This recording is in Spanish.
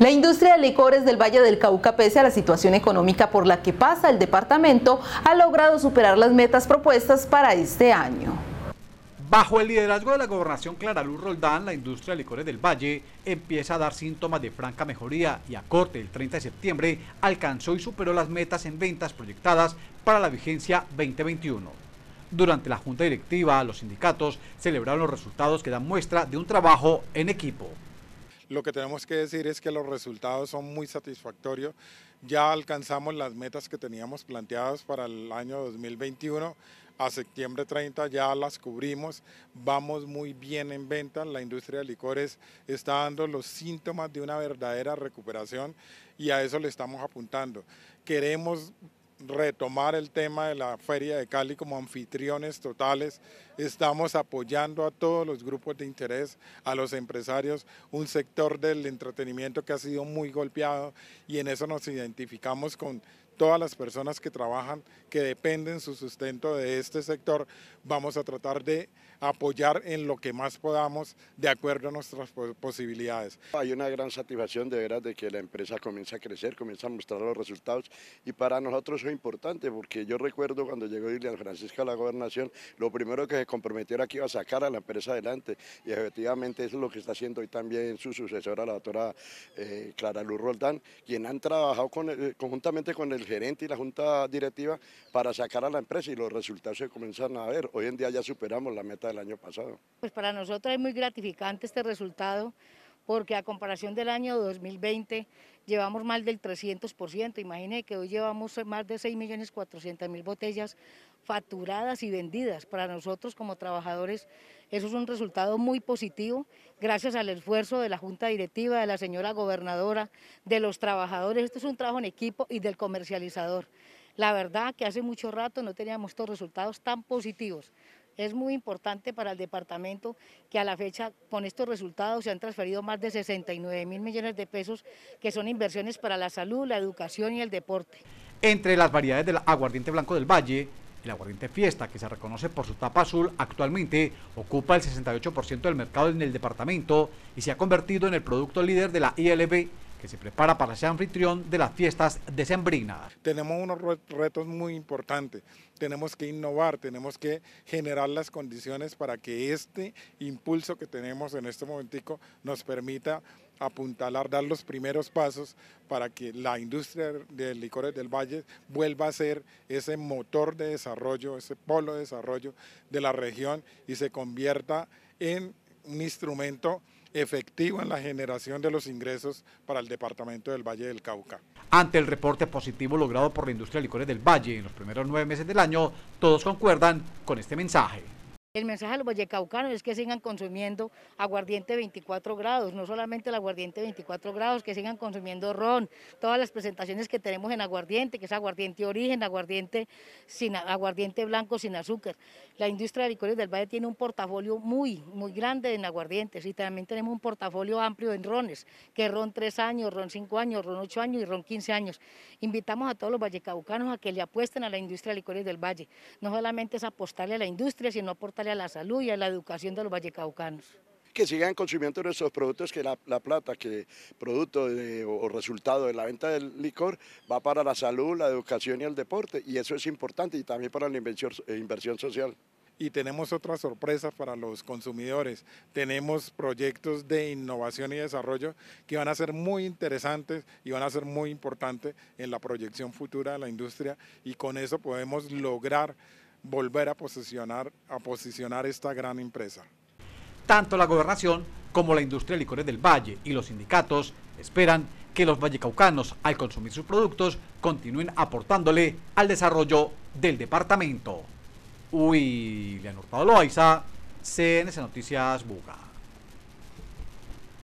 La industria de licores del Valle del Cauca, pese a la situación económica por la que pasa el departamento, ha logrado superar las metas propuestas para este año. Bajo el liderazgo de la gobernación Clara Luz Roldán, la industria de licores del Valle empieza a dar síntomas de franca mejoría y a corte del 30 de septiembre alcanzó y superó las metas en ventas proyectadas para la vigencia 2021. Durante la junta directiva, los sindicatos celebraron los resultados que dan muestra de un trabajo en equipo. Lo que tenemos que decir es que los resultados son muy satisfactorios. Ya alcanzamos las metas que teníamos planteadas para el año 2021 a septiembre 30 ya las cubrimos, vamos muy bien en venta, la industria de licores está dando los síntomas de una verdadera recuperación y a eso le estamos apuntando. Queremos retomar el tema de la Feria de Cali como anfitriones totales. Estamos apoyando a todos los grupos de interés, a los empresarios, un sector del entretenimiento que ha sido muy golpeado y en eso nos identificamos con todas las personas que trabajan, que dependen su sustento de este sector, vamos a tratar de apoyar en lo que más podamos de acuerdo a nuestras posibilidades. Hay una gran satisfacción de veras de que la empresa comienza a crecer, comienza a mostrar los resultados y para nosotros es importante porque yo recuerdo cuando llegó Lilian Francisco a la gobernación, lo primero que se comprometió era que iba a sacar a la empresa adelante y efectivamente eso es lo que está haciendo hoy también su sucesora, la doctora eh, Clara Luz Roldán, quien han trabajado eh, conjuntamente con el gerente y la junta directiva para sacar a la empresa y los resultados se comenzaron a ver. Hoy en día ya superamos la meta del año pasado. Pues para nosotros es muy gratificante este resultado porque a comparación del año 2020 llevamos más del 300%. Imagínense que hoy llevamos eh, más de 6.400.000 botellas facturadas y vendidas. Para nosotros como trabajadores eso es un resultado muy positivo gracias al esfuerzo de la Junta Directiva, de la señora gobernadora, de los trabajadores. Esto es un trabajo en equipo y del comercializador. La verdad que hace mucho rato no teníamos estos resultados tan positivos. Es muy importante para el departamento que a la fecha con estos resultados se han transferido más de 69 mil millones de pesos que son inversiones para la salud, la educación y el deporte. Entre las variedades del aguardiente blanco del Valle, el aguardiente fiesta, que se reconoce por su tapa azul, actualmente ocupa el 68% del mercado en el departamento y se ha convertido en el producto líder de la ILB que se prepara para ser anfitrión de las fiestas de Sembrina. Tenemos unos retos muy importantes. Tenemos que innovar, tenemos que generar las condiciones para que este impulso que tenemos en este momentico nos permita apuntalar, dar los primeros pasos para que la industria de licores del Valle vuelva a ser ese motor de desarrollo, ese polo de desarrollo de la región y se convierta en un instrumento efectivo en la generación de los ingresos para el departamento del Valle del Cauca. Ante el reporte positivo logrado por la industria de licores del Valle en los primeros nueve meses del año, todos concuerdan con este mensaje. El mensaje a los vallecaucanos es que sigan consumiendo aguardiente 24 grados, no solamente el aguardiente 24 grados, que sigan consumiendo ron, todas las presentaciones que tenemos en aguardiente, que es aguardiente origen, aguardiente, sin, aguardiente blanco sin azúcar. La industria de licores del Valle tiene un portafolio muy, muy grande en aguardientes y también tenemos un portafolio amplio en rones, que ron 3 años, ron 5 años, ron 8 años y ron 15 años. Invitamos a todos los vallecaucanos a que le apuesten a la industria de licores del Valle. No solamente es apostarle a la industria, sino aportar a la salud y a la educación de los vallecaucanos que sigan consumiendo nuestros productos, que la, plata, que producto o, resultado de la venta del licor va para la salud, la educación y el deporte. Y eso es importante y también para la inversión, eh, inversión social. Y tenemos otra sorpresa para los consumidores. Tenemos proyectos de innovación y desarrollo que van a ser muy interesantes y van a ser muy importantes en la proyección futura de la industria y con eso podemos lograr volver a posicionar, a posicionar esta gran empresa. Tanto la gobernación como la industria de licores del Valle y los sindicatos esperan que los vallecaucanos, al consumir sus productos, continúen aportándole al desarrollo del departamento. William Hurtado Loaiza, CNC Noticias Buga.